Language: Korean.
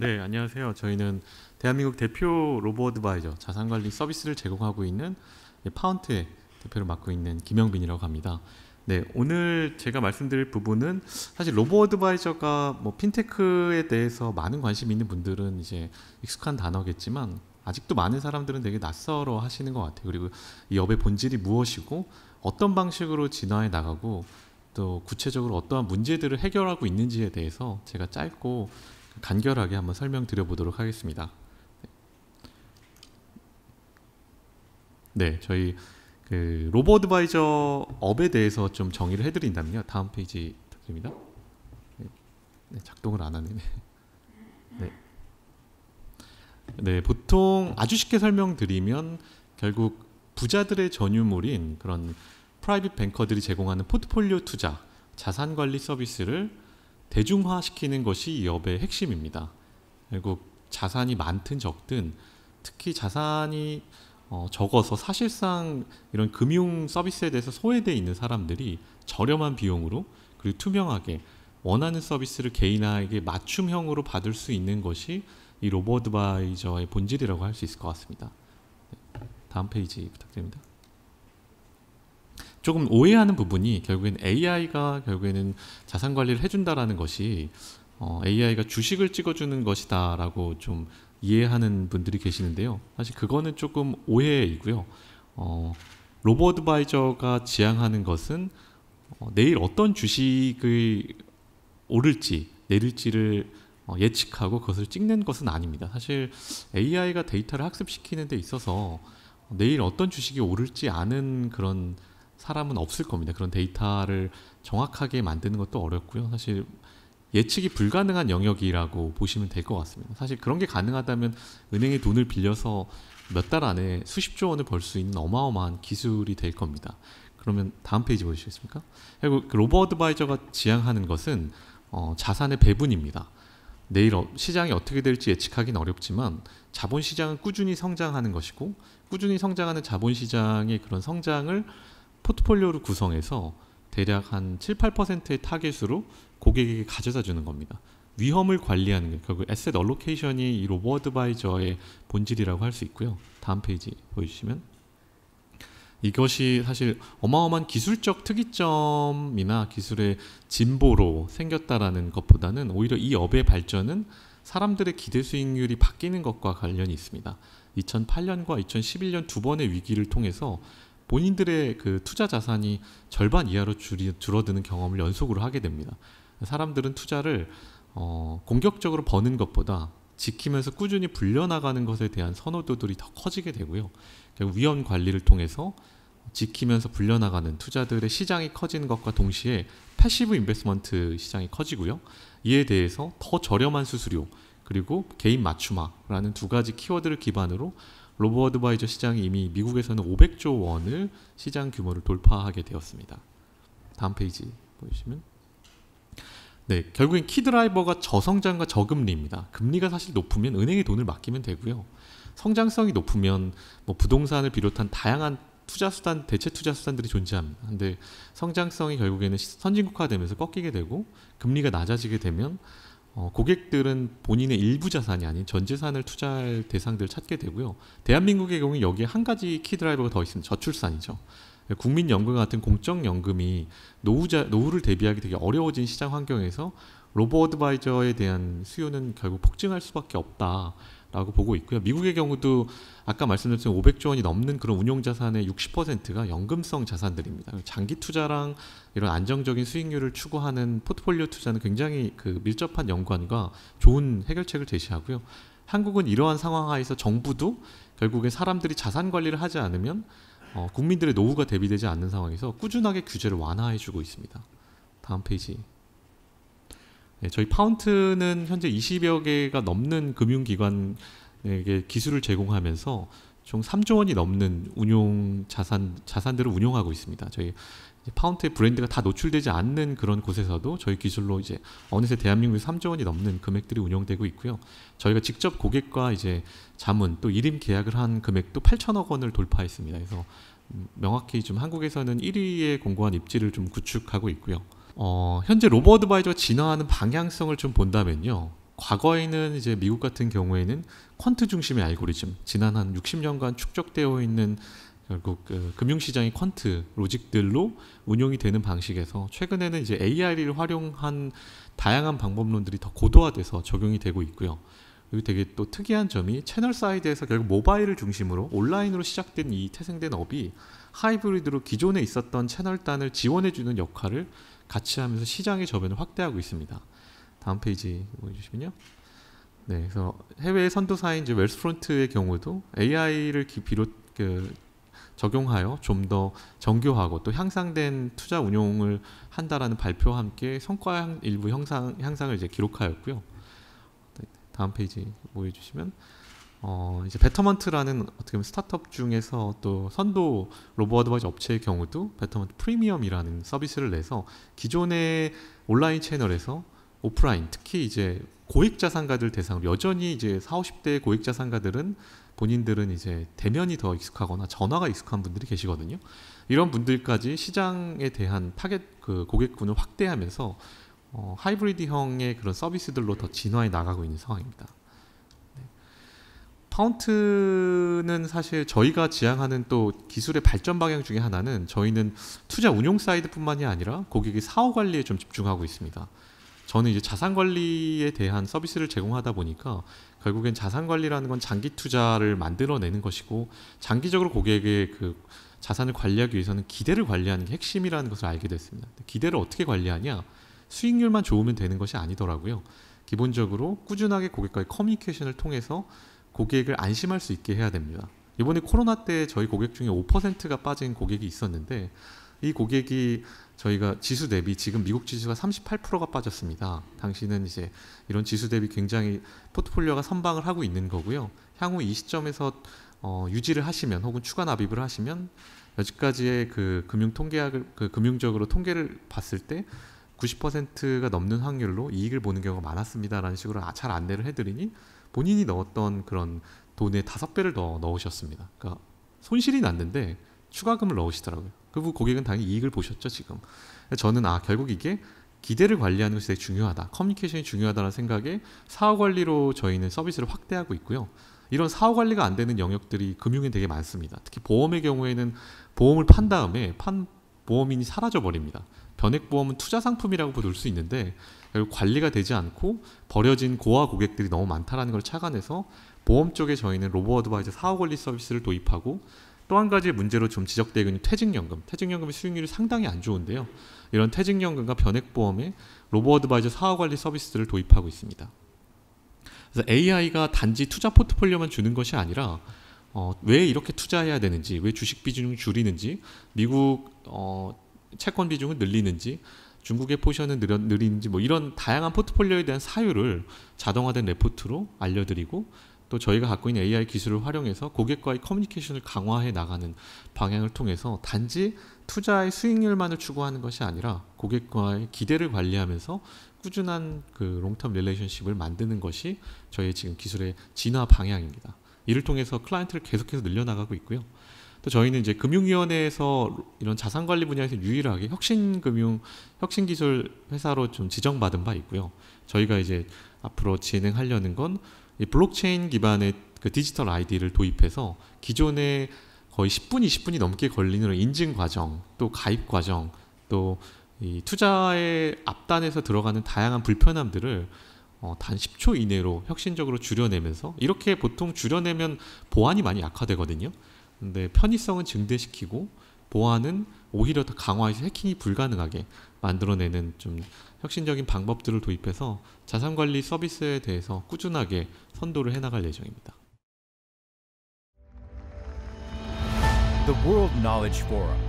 네, 안녕하세요. 저희는 대한민국 대표 로보어드바이저 자산관리 서비스를 제공하고 있는 네, 파운트의 대표를 맡고 있는 김영빈이라고 합니다. 네, 오늘 제가 말씀드릴 부분은 사실 로보어드바이저가 뭐 핀테크에 대해서 많은 관심 있는 분들은 이제 익숙한 단어겠지만 아직도 많은 사람들은 되게 낯설어 하시는 것 같아요. 그리고 이 업의 본질이 무엇이고 어떤 방식으로 진화해 나가고 또 구체적으로 어떠한 문제들을 해결하고 있는지에 대해서 제가 짧고 간결하게 한번 설명드려 보도록 하겠습니다. 네, 저희 그 로보 어드바이저 업에 대해서 좀 정의를 해드린다면요. 다음 페이지 드립니다 네. 네, 작동을 안 하네. 네. 네, 보통 아주 쉽게 설명드리면 결국 부자들의 전유물인 그런 프라이빗 뱅커들이 제공하는 포트폴리오 투자, 자산 관리 서비스를 대중화시키는 것이 이업의 핵심입니다. 결국 자산이 많든 적든 특히 자산이 어, 적어서 사실상 이런 금융 서비스에 대해서 소외돼 있는 사람들이 저렴한 비용으로 그리고 투명하게 원하는 서비스를 개인에게 맞춤형으로 받을 수 있는 것이 이 로봇 드바이저의 본질이라고 할 수 있을 것 같습니다. 네, 다음 페이지 부탁드립니다. 조금 오해하는 부분이 결국엔 AI가 결국에는 자산 관리를 해준다라는 것이 어, AI가 주식을 찍어주는 것이다라고 좀 이해하는 분들이 계시는데요. 사실 그거는 조금 오해이고요. 어, 로버드 바이저가 지향하는 것은 어, 내일 어떤 주식을 오를지 내릴지를 어, 예측하고 그것을 찍는 것은 아닙니다. 사실 AI가 데이터를 학습시키는 데 있어서 내일 어떤 주식이 오를지 아는 그런 사람은 없을 겁니다. 그런 데이터를 정확하게 만드는 것도 어렵고요. 사실 예측이 불가능한 영역이라고 보시면 될 것 같습니다. 사실 그런 게 가능하다면 은행에 돈을 빌려서 몇 달 안에 수십조 원을 벌 수 있는 어마어마한 기술이 될 겁니다. 그러면 다음 페이지 보시겠습니까? 그리고 그 로버드 바이저가 지향하는 것은 어, 자산의 배분입니다. 내일 어, 시장이 어떻게 될지 예측하기는 어렵지만 자본시장은 꾸준히 성장하는 것이고 꾸준히 성장하는 자본시장의 그런 성장을 포트폴리오를 구성해서 대략 한 7, 8%의 타겟으로 고객에게 가져다 주는 겁니다. 위험을 관리하는 게 결국 에셋 얼로케이션이 이 로버드 바이저의 본질이라고 할 수 있고요. 다음 페이지 보여주시면 이것이 사실 어마어마한 기술적 특이점이나 기술의 진보로 생겼다라는 것보다는 오히려 이 업의 발전은 사람들의 기대 수익률이 바뀌는 것과 관련이 있습니다. 2008년과 2011년 두 번의 위기를 통해서 본인들의 그 투자 자산이 절반 이하로 줄이, 줄어드는 경험을 연속으로 하게 됩니다. 사람들은 투자를 어, 공격적으로 버는 것보다 지키면서 꾸준히 불려나가는 것에 대한 선호도들이 더 커지게 되고요. 위험 관리를 통해서 지키면서 불려나가는 투자들의 시장이 커지는 것과 동시에 패시브 인베스먼트 시장이 커지고요. 이에 대해서 더 저렴한 수수료 그리고 개인 맞춤화라는 두 가지 키워드를 기반으로 로보 어드바이저 시장이 이미 미국에서는 500조 원을 시장 규모를 돌파하게 되었습니다. 다음 페이지 보시면 네, 결국엔 키드라이버가 저성장과 저금리입니다. 금리가 사실 높으면 은행에 돈을 맡기면 되고요. 성장성이 높으면 뭐 부동산을 비롯한 다양한 투자 수단 대체 투자 수단들이 존재합니다. 근데 성장성이 결국에는 선진국화되면서 꺾이게 되고 금리가 낮아지게 되면 어, 고객들은 본인의 일부 자산이 아닌 전 재산을 투자할 대상들을 찾게 되고요. 대한민국의 경우 여기에 한 가지 키 드라이버가 더 있습니다. 저출산이죠. 국민연금 같은 공적연금이 노후자, 노후를 대비하기 되게 어려워진 시장 환경에서 로보 어드바이저에 대한 수요는 결국 폭증할 수밖에 없다. 라고 보고 있고요. 미국의 경우도 아까 말씀드렸듯이 500조 원이 넘는 그런 운용 자산의 60%가 연금성 자산들입니다. 장기 투자랑 이런 안정적인 수익률을 추구하는 포트폴리오 투자는 굉장히 그 밀접한 연관과 좋은 해결책을 제시하고요. 한국은 이러한 상황 하에서 정부도 결국에 사람들이 자산 관리를 하지 않으면 어, 국민들의 노후가 대비되지 않는 상황에서 꾸준하게 규제를 완화해주고 있습니다. 다음 페이지 예, 저희 파운트는 현재 20여 개가 넘는 금융기관에게 기술을 제공하면서 총 3조 원이 넘는 운용 자산 자산들을 운용하고 있습니다. 저희 파운트의 브랜드가 다 노출되지 않는 그런 곳에서도 저희 기술로 이제 어느새 대한민국에 3조 원이 넘는 금액들이 운영되고 있고요. 저희가 직접 고객과 이제 자문 또 일임 계약을 한 금액도 8천억 원을 돌파했습니다. 그래서 음, 명확히 좀 한국에서는 1위에 공고한 입지를 좀 구축하고 있고요. 어, 현재 로버 드바이저가 진화하는 방향성을 좀 본다면요. 과거에는 이제 미국 같은 경우에는 퀀트 중심의 알고리즘, 지난 한 60년간 축적되어 있는 결국 그 금융시장의 퀀트 로직들로 운용이 되는 방식에서 최근에는 이제 AI를 활용한 다양한 방법론들이 더 고도화돼서 적용이 되고 있고요. 그리고 되게 또 특이한 점이 채널 사이드에서 결국 모바일을 중심으로 온라인으로 시작된 이 태생된 업이 하이브리드로 기존에 있었던 채널단을 지원해주는 역할을 같이 하면서 시장의 저변을 확대하고 있습니다. 다음 페이지 보여주시면요. 네, 그래서 해외 선도사인 이제 웰스프론트의 경우도 AI를 비롯 그 적용하여 좀 더 정교하고 또 향상된 투자 운용을 한다라는 발표와 함께 성과 일부 향상, 향상을 이제 기록하였고요. 네, 다음 페이지 보여주시면 어 이제 베터먼트라는 어떻게 보면 스타트업 중에서 또 선도 로보 어드바이즈 업체의 경우도 베터먼트 프리미엄이라는 서비스를 내서 기존의 온라인 채널에서 오프라인 특히 이제 고액 자산가들 대상으로 여전히 이제 40, 50대 고액 자산가들은 본인들은 이제 대면이 더 익숙하거나 전화가 익숙한 분들이 계시거든요. 이런 분들까지 시장에 대한 타겟 그 고객군을 확대하면서 어, 하이브리드형의 그런 서비스들로 더 진화해 나가고 있는 상황입니다. 파운트는 사실 저희가 지향하는 또 기술의 발전 방향 중에 하나는 저희는 투자 운용 사이드뿐만이 아니라 고객의 사후 관리에 좀 집중하고 있습니다. 저는 이제 자산 관리에 대한 서비스를 제공하다 보니까 결국엔 자산 관리라는 건 장기 투자를 만들어내는 것이고 장기적으로 고객의 그 자산을 관리하기 위해서는 기대를 관리하는 게 핵심이라는 것을 알게 됐습니다. 기대를 어떻게 관리하냐? 수익률만 좋으면 되는 것이 아니더라고요. 기본적으로 꾸준하게 고객과의 커뮤니케이션을 통해서 고객을 안심할 수 있게 해야 됩니다. 이번에 코로나 때 저희 고객 중에 5%가 빠진 고객이 있었는데 이 고객이 저희가 지수 대비 지금 미국 지수가 38%가 빠졌습니다. 당신은 이제 이런 지수 대비 굉장히 포트폴리오가 선방을 하고 있는 거고요. 향후 이 시점에서 어, 유지를 하시면 혹은 추가 납입을 하시면 여지까지의 그 금융 통계학을 그 금융적으로 통계를 봤을 때 90%가 넘는 확률로 이익을 보는 경우가 많았습니다라는 식으로 아, 잘 안내를 해드리니 본인이 넣었던 그런 돈의 다섯 배를 더 넣으셨습니다. 그러니까 손실이 났는데 추가금을 넣으시더라고요. 그리고 고객은 당연히 이익을 보셨죠 지금. 저는 아 결국 이게 기대를 관리하는 것이 되게 중요하다. 커뮤니케이션이 중요하다는 생각에 사후 관리로 저희는 서비스를 확대하고 있고요. 이런 사후 관리가 안 되는 영역들이 금융에 되게 많습니다. 특히 보험의 경우에는 보험을 판 다음에 판 보험인이 사라져 버립니다. 변액보험은 투자 상품이라고 볼 수 있는데 관리가 되지 않고 버려진 고아 고객들이 너무 많다라는 걸 착안해서 보험 쪽에 저희는 로보 어드바이저 사후 관리 서비스를 도입하고 또 한 가지 문제로 좀 지적되고 있는 퇴직연금. 퇴직연금의 수익률이 상당히 안 좋은데요. 이런 퇴직연금과 변액보험에 로보 어드바이저 사후 관리 서비스를 도입하고 있습니다. 그래서 AI가 단지 투자 포트폴리오만 주는 것이 아니라 어, 왜 이렇게 투자해야 되는지, 왜 주식 비중을 줄이는지, 미국 어, 채권 비중을 늘리는지, 중국의 포션을 늘려, 늘리는지 뭐 이런 다양한 포트폴리오에 대한 사유를 자동화된 레포트로 알려드리고 또 저희가 갖고 있는 AI 기술을 활용해서 고객과의 커뮤니케이션을 강화해 나가는 방향을 통해서 단지 투자의 수익률만을 추구하는 것이 아니라 고객과의 기대를 관리하면서 꾸준한 그 롱텀 릴레이션십을 만드는 것이 저희 지금 기술의 진화 방향입니다. 이를 통해서 클라이언트를 계속해서 늘려나가고 있고요. 또 저희는 이제 금융위원회에서 이런 자산관리 분야에서 유일하게 혁신금융 혁신기술 회사로 좀 지정받은 바 있고요. 저희가 이제 앞으로 진행하려는 건 블록체인 기반의 그 디지털 아이디를 도입해서 기존에 거의 10분, 20분이 넘게 걸리는 인증 과정, 또 가입 과정, 또 이 투자의 앞단에서 들어가는 다양한 불편함들을 어, 단 10초 이내로 혁신적으로 줄여내면서 이렇게 보통 줄여내면 보안이 많이 약화되거든요. 근데 편의성은 증대시키고 보안은 오히려 더 강화해서 해킹이 불가능하게 만들어내는 좀 혁신적인 방법들을 도입해서 자산관리 서비스에 대해서 꾸준하게 선도를 해나갈 예정입니다. The World Knowledge Forum